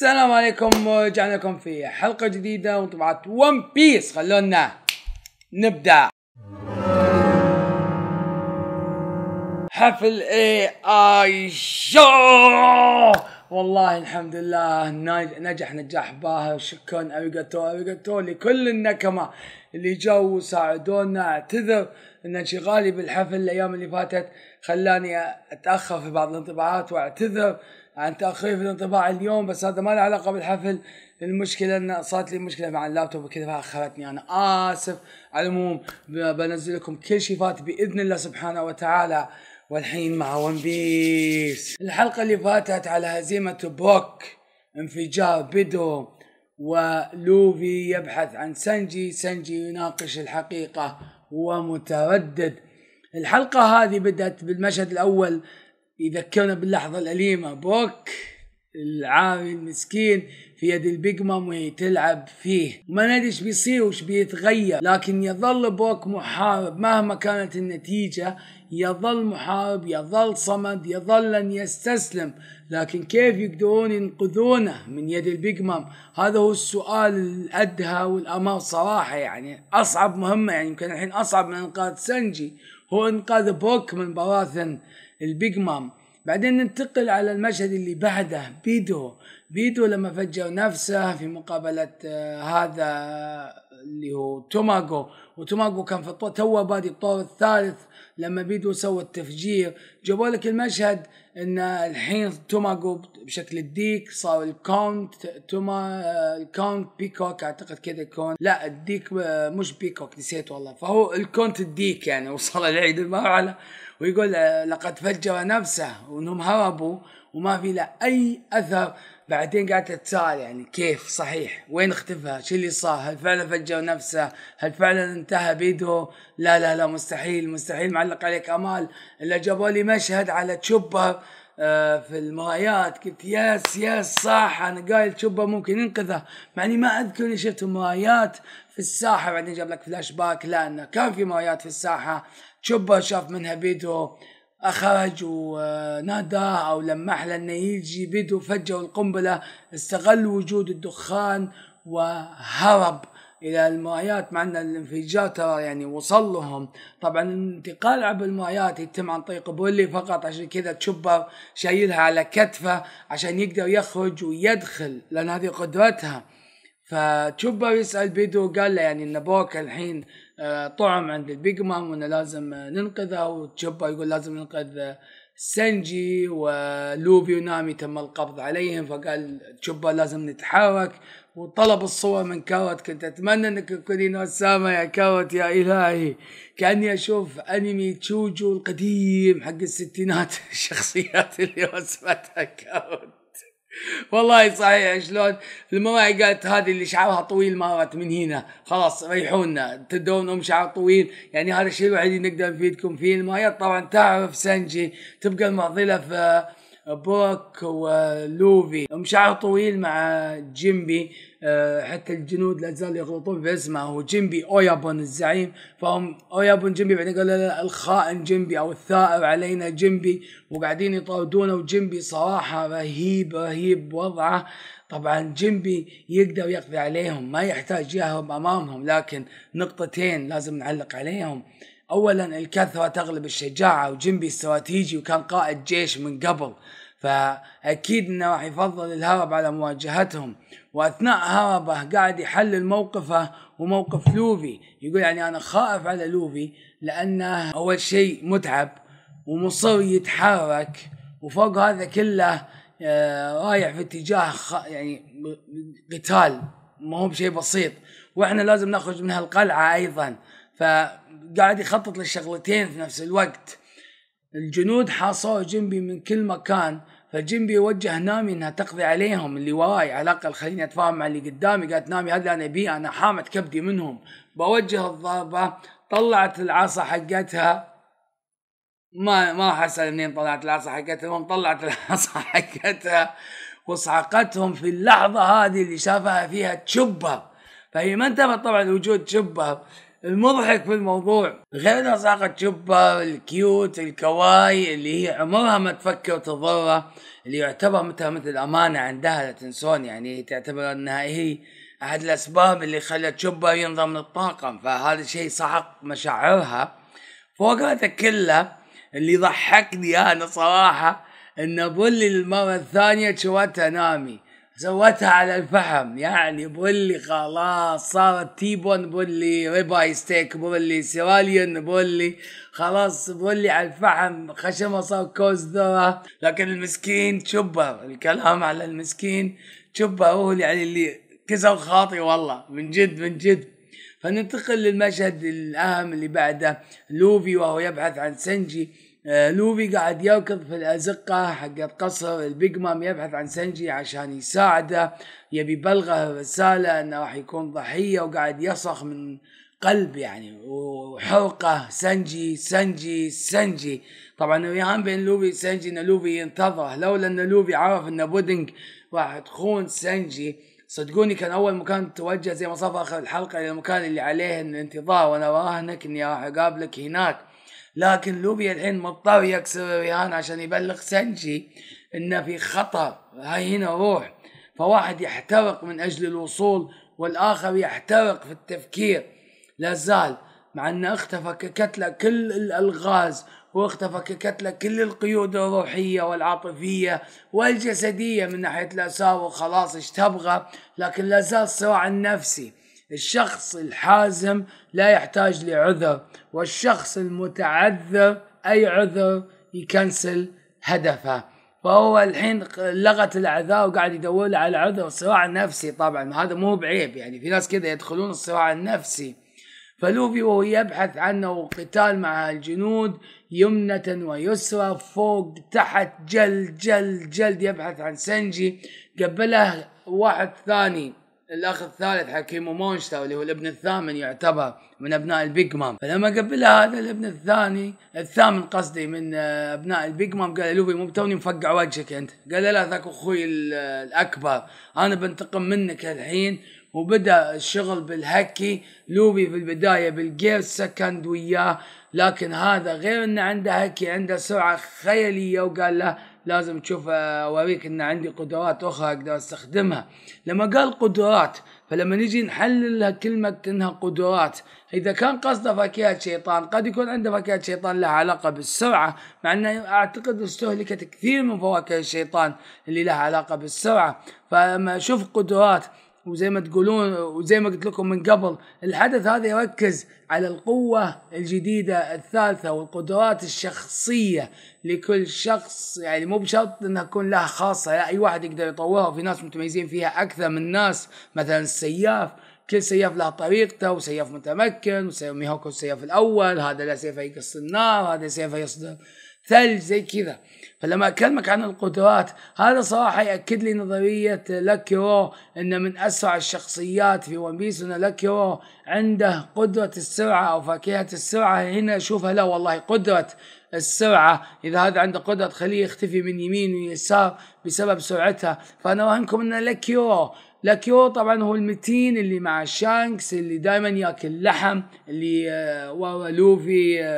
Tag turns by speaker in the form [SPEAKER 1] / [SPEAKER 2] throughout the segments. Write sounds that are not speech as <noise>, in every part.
[SPEAKER 1] السلام عليكم رجعنا لكم في حلقه جديده وطبعت ون بيس خلونا نبدا حفل اي اي شو والله الحمد لله نجح نجاح باهر شكرا اريجاتو اريجاتو لكل النكمه اللي جو وساعدونا اعتذر ان انشغالي بالحفل الايام اللي فاتت خلاني اتاخر في بعض الانطباعات واعتذر عن تاخير في الانطباع اليوم بس هذا ما له علاقه بالحفل المشكله ان صارت لي مشكله مع اللابتوب وكذا فاخرتني انا اسف على العموم بنزل لكم كل شيء فات باذن الله سبحانه وتعالى والحين مع ون بيس الحلقة اللي فاتت على هزيمة بوك انفجار بيدو ولوفي يبحث عن سنجي سنجي يناقش الحقيقة ومتردد الحلقة هذه بدأت بالمشهد الأول يذكرنا باللحظة الأليمة بوك العاري المسكين في يد البيج مام وهي تلعب فيه ما ندري ايش بيصير وش بيتغير لكن يظل بوك محارب مهما كانت النتيجة يظل محارب يظل صمد يظل لن يستسلم لكن كيف يقدرون ينقذونه من يد البيج مام هذا هو السؤال الأدهى والأمر صراحة يعني أصعب مهمة يعني يمكن الحين أصعب من إنقاذ سنجي هو إنقاذ بوك من براثن البيج مام بعدين ننتقل على المشهد اللي بعده بيدو بيدو لما فجر نفسه في مقابلة آه، هذا اللي هو توماجو وتوماجو كان في تو بادي الطور الثالث لما بيدو سوى التفجير جابوا لك المشهد ان الحين توماجو بشكل الديك صار الكونت توما الكونت بيكوك اعتقد كذا كون لا الديك مش بيكوك نسيت والله فهو الكونت الديك يعني وصل العيد المرحله ويقول لقد فجر نفسه وانهم هربوا وما في لا اي اثر بعدين قعدت اتساءل يعني كيف صحيح وين اختفى شو اللي صار هل فعلا فجر نفسه هل فعلا انتهى بيده لا لا لا مستحيل مستحيل معلق عليك امال الا جابوا لي مشهد على تشوبا آه، في المرايات قلت يس يس صح انا قايل تشوبا ممكن ينقذه مع اني ما اذكر اني شفت مرايات في الساحه بعدين جاب لك فلاش باك لا انه كان في مرايات في الساحه تشوبا شاف منها فيديو اخرج وناداه او لمح له انه يجي بدو فجروا القنبله استغل وجود الدخان وهرب الى المرايات مع ان الانفجار ترى يعني وصل لهم طبعا الانتقال عبر المرايات يتم عن طريق بولي فقط عشان كذا تشوبر شايلها على كتفه عشان يقدر يخرج ويدخل لان هذه قدرتها فتشوبا يسال بيدو قال له يعني ان بوك الحين آه، طعم عند البيج مام وانه لازم ننقذه وتشوبا يقول لازم ننقذ سنجي ولوفي ونامي تم القبض عليهم فقال تشوبا لازم نتحرك وطلب الصور من كاوت كنت اتمنى انك تكونين اسامه يا كاوت يا الهي كاني اشوف انمي تشوجو القديم حق الستينات <laughs> الشخصيات اللي رسمتها كاوت والله صحيح شلون المراه قالت هذه اللي شعرها طويل مرت من هنا خلاص ريحونا ام شعر طويل يعني هذا الشيء الوحيد اللي نقدر نفيدكم فيه المرايات طبعا تعرف سنجي تبقى المعضله في بوك ولوفي مشعر طويل مع جيمبي آه، حتى الجنود لا زالوا يغلطون باسمه هو جيمبي اويابون الزعيم فهم اويابون جيمبي بعدين قالوا لا الخائن جيمبي او الثائر علينا جيمبي وقاعدين يطاردونه وجيمبي صراحه رهيب رهيب وضعه طبعا جيمبي يقدر يقضي عليهم ما يحتاج يهرب امامهم لكن نقطتين لازم نعلق عليهم اولا الكثره تغلب الشجاعه وجنبي استراتيجي وكان قائد جيش من قبل فاكيد انه راح يفضل الهرب على مواجهتهم واثناء هربه قاعد يحلل موقفه وموقف لوفي يقول يعني انا خائف على لوفي لانه اول شيء متعب ومصر يتحرك وفوق هذا كله آه، رايح في اتجاه يعني قتال ما هو بشيء بسيط واحنا لازم نخرج من هالقلعه ايضا ف قاعد يخطط للشغلتين في نفس الوقت الجنود حاصوا جنبي من كل مكان فجنبي وجه نامي انها تقضي عليهم اللي وراي على الاقل خليني اتفاهم مع اللي قدامي قالت نامي هذا انا بيه انا حامت كبدي منهم بوجه الضربه طلعت العصا حقتها ما ما حصل منين طلعت العصا حقتها المهم طلعت العصا <laughs> حقتها وصعقتهم في اللحظه هذه اللي شافها فيها تشبه فهي ما انتبهت طبعا لوجود تشبه المضحك في الموضوع غير نزاقة شوبر الكيوت الكواي اللي هي عمرها ما تفكر تضره اللي يعتبر مثلها مثل أمانة عندها لا تنسون يعني تعتبر أنها هي أحد الأسباب اللي خلت شوبر ينضم للطاقم فهذا الشيء صعق مشاعرها فوق هذا كله اللي ضحكني أنا صراحة أن بولي للمرة الثانية شوتها نامي زودتها على الفحم يعني بولي خلاص صارت تيبون بولي ريباي ستيك بولي سيراليون بولي خلاص بولي على الفحم خشمه صار كوز ذره لكن المسكين تشبر الكلام على المسكين تشبر هو يعني اللي كسر خاطري والله من جد من جد فننتقل للمشهد الأهم اللي بعده لوفي وهو يبحث عن سنجي آه، لوفي قاعد يركض في الأزقة حقت قصر البيج مام يبحث عن سنجي عشان يساعده يبي يبلغه رسالة أنه راح يكون ضحية وقاعد يصرخ من قلب يعني وحرقه سنجي سنجي سنجي طبعا الرهان بين لوفي سنجي ان لوفي ينتظره لولا ان لوفي عرف ان بودنج راح تخون سنجي صدقوني كان اول مكان توجه زي ما صار اخر الحلقه الى المكان اللي عليه الانتظار وانا راهنك اني راح اقابلك هناك لكن لوبيا الحين مضطر يكسر الرهان عشان يبلغ سنجي انه في خطر هاي هنا روح فواحد يحترق من اجل الوصول والاخر يحترق في التفكير لازال مع انه اختفى ككتله كل الالغاز واختفى ككتلة كل القيود الروحية والعاطفية والجسدية من ناحية الأساوي وخلاص ايش تبغى لكن لازال الصراع النفسي الشخص الحازم لا يحتاج لعذر والشخص المتعذر أي عذر يكنسل هدفه فهو الحين لغت الاعذار وقاعد يدور على عذر صراع نفسي طبعا هذا مو بعيب يعني في ناس كذا يدخلون الصراع النفسي فلوفي وهو يبحث عنه قتال مع الجنود يمنة ويسرى فوق تحت جل جل جلد يبحث عن سنجي قبله واحد ثاني الاخ الثالث حكيمو مونشتا اللي هو الابن الثامن يعتبر من ابناء البيج مام فلما قبلها هذا الابن الثاني الثامن قصدي من آه، ابناء البيج مام قال لوبي مو بتوني مفقع وجهك انت قال لا ذاك اخوي آه، الاكبر انا بنتقم منك الحين وبدا الشغل بالهكي لوبي في البدايه بالجير سكند وياه لكن هذا غير انه عنده هكي عنده سرعه خياليه وقال له لازم تشوف آه، اوريك ان عندي قدرات اخرى اقدر استخدمها لما قال قدرات فلما نجي نحلل كلمة انها قدرات اذا كان قصده فاكهة شيطان قد يكون عنده فاكهة شيطان لها علاقة بالسرعة مع انه اعتقد استهلكت كثير من فواكه الشيطان اللي لها علاقة بالسرعة فلما اشوف قدرات وزي ما تقولون وزي ما قلت لكم من قبل الحدث هذا يركز على القوة الجديدة الثالثة والقدرات الشخصية لكل شخص يعني مو بشرط انها تكون لها خاصة لا اي واحد يقدر يطورها وفي ناس متميزين فيها اكثر من ناس مثلا السياف كل سياف له طريقته وسياف متمكن وسياف ميهوكو السياف الاول هذا له سيفه يقص النار هذا سيفه يصدر ثلج زي كذا فلما اكلمك عن القدرات هذا صراحه ياكد لي نظريه لاكيرو انه من اسرع الشخصيات في ون بيس ان لاكيرو عنده قدره السرعه او فاكهه السرعه هنا اشوفها لا والله قدره السرعة إذا هذا عنده قدرة تخليه يختفي من يمين ويسار بسبب سرعتها فأنا أراهنكم أن لكيو لكيو طبعا هو المتين اللي مع شانكس اللي دائما ياكل لحم اللي آه، ورا لوفي آه،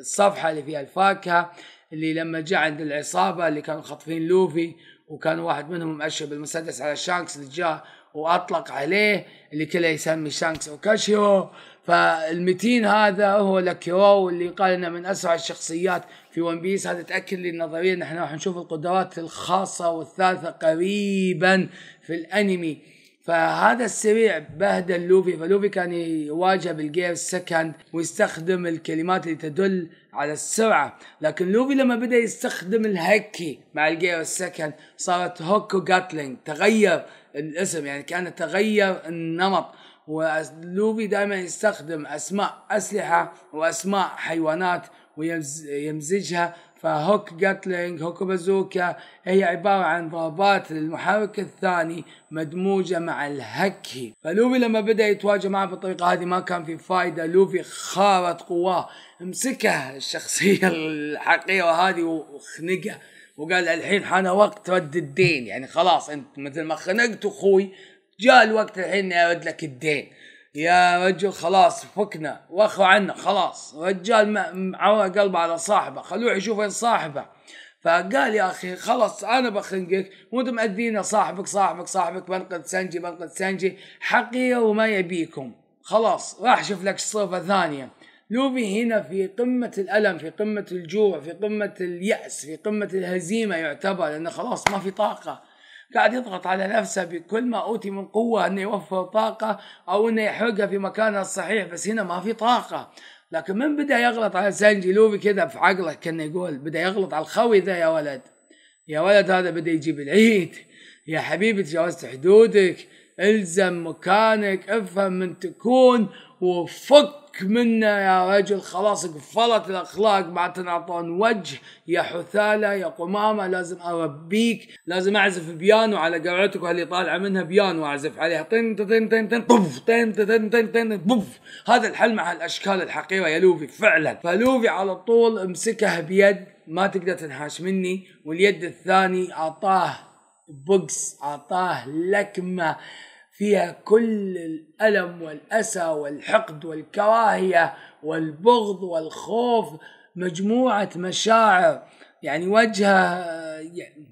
[SPEAKER 1] الصفحة اللي فيها الفاكهة اللي لما جاء عند العصابة اللي كانوا خاطفين لوفي وكان واحد منهم مأشر بالمسدس على شانكس اللي جاء واطلق عليه اللي كله يسمي شانكس اوكاشيو فالمتين هذا هو لاكيواو اللي قال انه من اسرع الشخصيات في ون بيس هذا تاكد لي النظريه ان احنا راح نشوف القدرات الخاصه والثالثه قريبا في الانمي فهذا السريع بهدل لوفي فلوفي كان يواجه بالجير سكند ويستخدم الكلمات اللي تدل على السرعة لكن لوفي لما بدأ يستخدم الهكي مع الجير السكند صارت هوكو جاتلينج تغير الاسم يعني كان تغير النمط ولوفي دائما يستخدم اسماء اسلحه واسماء حيوانات ويمزجها فهوك جاتلينج هوك بازوكا هي عبارة عن ضربات للمحرك الثاني مدموجة مع الهكي فلوفي لما بدأ يتواجه معه بالطريقة هذه ما كان في فايدة لوفي خارت قواه امسكه الشخصية <laughs> الحقيرة هذه وخنقه وقال الحين حان وقت رد الدين يعني خلاص انت مثل ما خنقت اخوي جاء الوقت الحين اني ارد لك الدين يا رجل خلاص فكنا واخو عنا خلاص رجال معوى قلبه على صاحبه خلوه يشوف وين صاحبه فقال يا اخي خلاص انا بخنقك وانت مأذينا صاحبك صاحبك صاحبك بنقذ سنجي بنقذ سنجي حقيقه وما يبيكم خلاص راح اشوف لك صفه ثانيه لوفي هنا في قمة الألم في قمة الجوع في قمة اليأس في قمة الهزيمة يعتبر لأنه خلاص ما في طاقة قاعد يضغط على نفسه بكل ما اوتي من قوه انه يوفر طاقه او انه يحرقها في مكانها الصحيح بس هنا ما في طاقه لكن من بدا يغلط على سانجي لوفي كذا في عقله كان يقول بدا يغلط على الخوي ذا يا ولد يا ولد هذا بدا يجيب العيد يا حبيبي تجاوزت حدودك الزم مكانك افهم من تكون وفك منا يا رجل خلاص قفلت الاخلاق ما تنعطون وجه يا حثاله يا قمامه لازم اربيك لازم اعزف بيانو على قرعتك اللي طالعه منها بيانو اعزف عليها طن طن طن طن طف طن طن طن طن بوف هذا الحل مع هالاشكال الحقيره يا لوفي فعلا فلوفي على طول امسكه بيد ما تقدر تنحاش مني واليد الثاني اعطاه بوكس اعطاه لكمه فيها كل الألم والأسى والحقد والكراهية والبغض والخوف مجموعة مشاعر يعني وجهه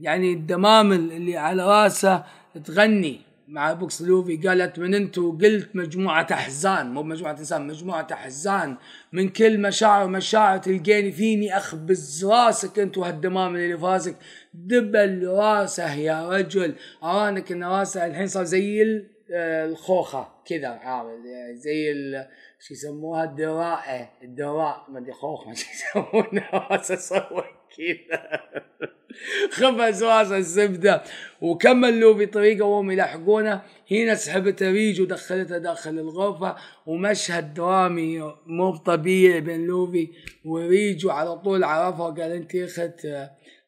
[SPEAKER 1] يعني الدمامل اللي على راسه تغني مع بوكس لوفي قالت من انتو قلت مجموعة أحزان مو مجموعة إنسان مجموعة أحزان من كل مشاعر مشاعر تلقيني فيني أخبز راسك انت وهالدمام اللي راسك دبل راسه يا رجل أرانك ان راسه الحين صار زي الخوخه كذا عامل يعني زي شو يسموها الدراءة الدراء ما ادري خوخه شو يسمونها <laughs> بس اصور كذا خبز واسع الزبده وكملوا بطريقه وهم يلحقونه هنا سحبت ريج ودخلتها داخل الغرفه ومشهد درامي مو طبيعي بين لوفي وريج وعلى طول عرفها وقال انت اخت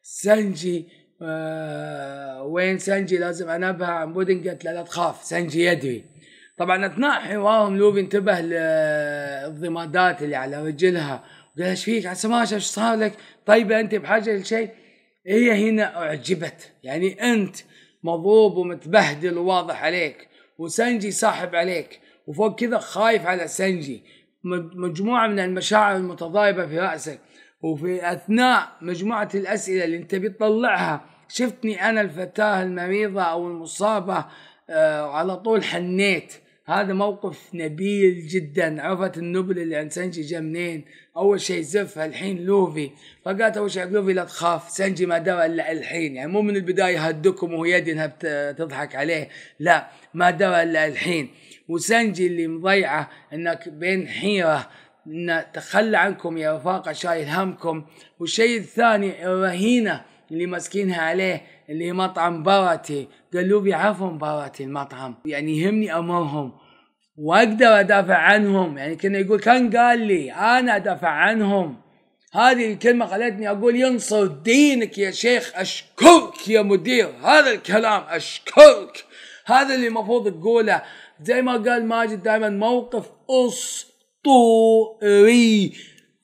[SPEAKER 1] سنجي آه، وين سانجي لازم انبه عن بودن قالت له لا تخاف سانجي يدري طبعا اثناء حوارهم لوفي انتبه للضمادات اللي على رجلها قال ايش فيك على سماشة ايش صار لك طيبه انت بحاجه لشيء هي هنا اعجبت يعني انت مضروب ومتبهدل وواضح عليك وسنجي صاحب عليك وفوق كذا خايف على سنجي مجموعه من المشاعر المتضاربه في راسك وفي اثناء مجموعه الاسئله اللي انت بتطلعها شفتني انا الفتاه المريضه او المصابه آه على طول حنيت هذا موقف نبيل جدا عرفت النبل اللي عند سنجي جا منين اول شيء زف الحين لوفي فقالت اول شيء لوفي لا تخاف سنجي ما درى الا الحين يعني مو من البدايه هدكم وهي يدي انها تضحك عليه لا ما درى الا الحين وسنجي اللي مضيعه انك بين حيره نتخلى عنكم يا وفاقة شايل همكم والشيء الثاني الرهينة اللي ماسكينها عليه اللي مطعم باراتي قالوا بيعرفون باراتي المطعم يعني يهمني امرهم واقدر ادافع عنهم يعني كنا يقول كان قال لي انا ادافع عنهم هذه الكلمه خلتني اقول ينصر دينك يا شيخ اشكرك يا مدير هذا الكلام اشكرك هذا اللي المفروض تقوله زي ما قال ماجد دائما موقف اس اسطوري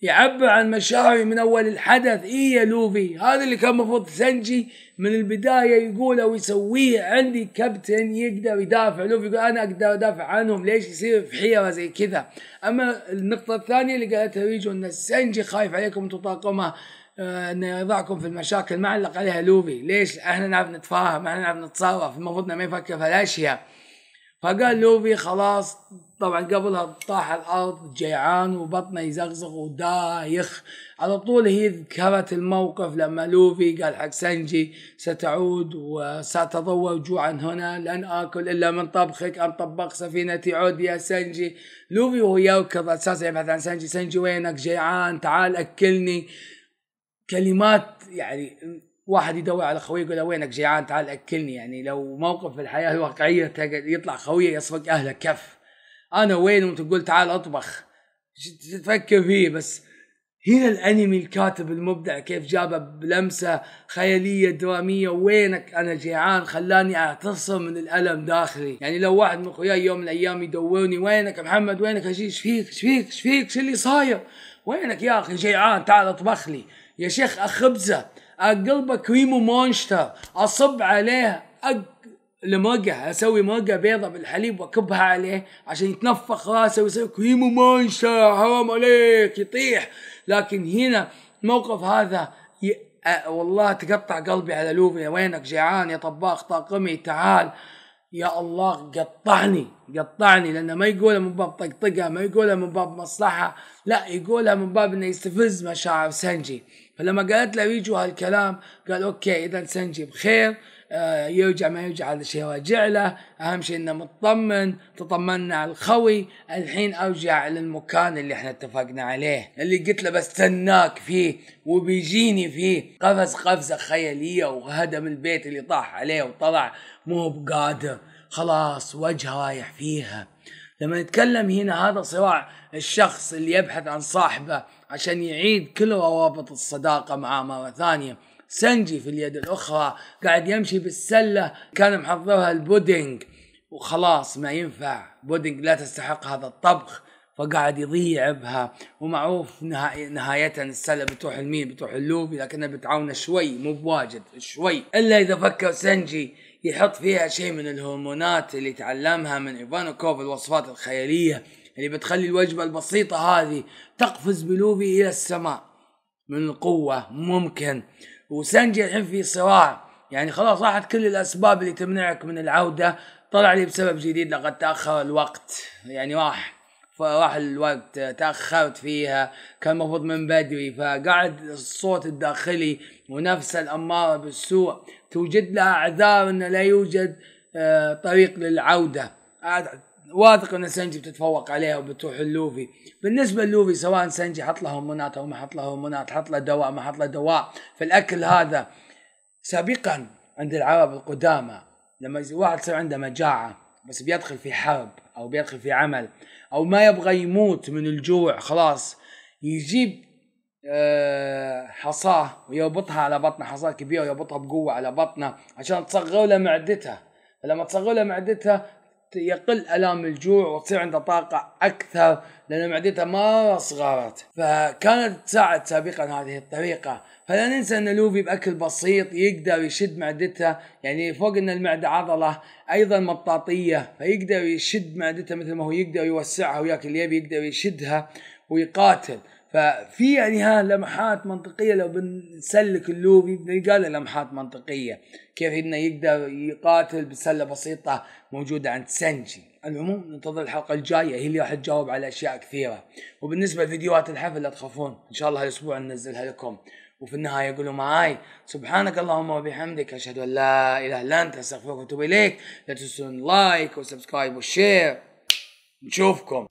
[SPEAKER 1] يعبر عن مشاعري من اول الحدث ايه يا لوفي هذا اللي كان المفروض سنجي من البدايه يقوله ويسويه عندي كابتن يقدر يدافع لوفي يقول انا اقدر ادافع عنهم ليش يصير في حيره زي كذا اما النقطه الثانيه اللي قالتها ريجو ان سنجي خايف عليكم انتم طاقمه آه، انه يضعكم في المشاكل ما علق عليها لوفي ليش احنا نعرف نتفاهم احنا نعرف نتصرف المفروض ما يفكر في الاشياء فقال لوفي خلاص طبعا قبلها طاح الارض جيعان وبطنه يزغزغ ودايخ على طول هي ذكرت الموقف لما لوفي قال حق سنجي ستعود وستضوى جوعا هنا لن اكل الا من طبخك ام طبخ سفينتي عود يا سنجي لوفي وهو يركض اساسا يبحث عن سنجي سنجي وينك جيعان تعال اكلني كلمات يعني واحد يدور على خويه يقول له وينك جيعان تعال اكلني يعني لو موقف في الحياه الواقعيه يطلع خويه يصفق اهله كف انا وين وانت تقول تعال اطبخ تفكر فيه بس هنا الانمي الكاتب المبدع كيف جابه بلمسه خياليه دراميه وينك انا جيعان خلاني اعتصم من الالم داخلي يعني لو واحد من اخوياي يوم من الايام يدورني وينك محمد وينك اجي ايش فيك ايش فيك ايش فيك شو اللي صاير وينك يا اخي جيعان تعال اطبخ لي يا شيخ اخبزه اقلبه كريم مونشتر اصب عليه أج... لموقع اسوي موقع بيضة بالحليب واكبها عليه عشان يتنفخ راسه ويصير كريم مونشتر حرام عليك يطيح لكن هنا موقف هذا ي... أه والله تقطع قلبي على لوفي وينك جيعان يا طباخ طاقمي تعال يا الله قطعني قطعني لانه ما يقولها من باب طقطقه ما يقولها من باب مصلحه لا يقولها من باب انه يستفز مشاعر سنجي فلما قالت له يجوا هالكلام قال اوكي اذا سنجيب بخير آه، يرجع ما يرجع هذا الشيء راجع له اهم شيء انه مطمن تطمنا على الخوي الحين ارجع للمكان اللي احنا اتفقنا عليه اللي قلت له بستناك فيه وبيجيني فيه قفز قفزه خياليه وهدم البيت اللي طاح عليه وطلع مو بقادر خلاص وجهه رايح فيها لما نتكلم هنا هذا صراع الشخص اللي يبحث عن صاحبه عشان يعيد كل روابط الصداقة معاه مرة ثانية سنجي في اليد الأخرى قاعد يمشي بالسلة كان محضرها البودينج وخلاص ما ينفع بودينج لا تستحق هذا الطبخ فقاعد يضيع بها ومعروف نهاية نهاية السله بتروح لمين بتروح اللوفي لكنها بتعاونه شوي مو بواجد شوي الا اذا فكر سنجي يحط فيها شيء من الهرمونات اللي تعلمها من ايفانوكوف الوصفات الخياليه اللي بتخلي الوجبه البسيطه هذه تقفز بلوفي الى السماء من القوه ممكن وسانجي الحين في صراع يعني خلاص راحت كل الاسباب اللي تمنعك من العوده طلع لي بسبب جديد لقد تاخر الوقت يعني راح فراح الوقت تاخرت فيها كان المفروض من بدري فقعد الصوت الداخلي ونفس الاماره بالسوء توجد لها اعذار انه لا يوجد آه، طريق للعوده واثق ان سنجي بتتفوق عليها وبتروح اللوفي بالنسبه للوفي سواء سنجي حط له هرمونات او ما حط له هرمونات حط له دواء ما حط له دواء فالاكل هذا سابقا عند العرب القدامى لما واحد يصير عنده مجاعه بس بيدخل في حرب او بيدخل في عمل او ما يبغى يموت من الجوع خلاص يجيب آه، حصاه ويربطها على بطنه حصاه كبيره ويربطها بقوه على بطنه عشان تصغر له معدتها فلما تصغر له معدتها يقل الام الجوع وتصير عنده طاقه اكثر لان معدته ما صغرت فكانت تساعد سابقا هذه الطريقه فلا ننسى ان لوفي باكل بسيط يقدر يشد معدته يعني فوق ان المعده عضله ايضا مطاطيه فيقدر يشد معدته مثل ما هو يقدر يوسعها وياكل يبي يقدر يشدها ويقاتل ففي يعني ها لمحات منطقيه لو بنسلك اللوفي بنلقى له لمحات منطقيه كيف انه يقدر يقاتل بسله بسيطه موجوده عند سنجي العموم ننتظر الحلقه الجايه هي اللي راح تجاوب على اشياء كثيره وبالنسبه لفيديوهات الحفل لا تخافون ان شاء الله هالاسبوع ننزلها لكم وفي النهايه يقولوا معاي سبحانك اللهم وبحمدك اشهد ان لا اله الا انت استغفرك واتوب اليك لا تنسون لايك وسبسكرايب وشير نشوفكم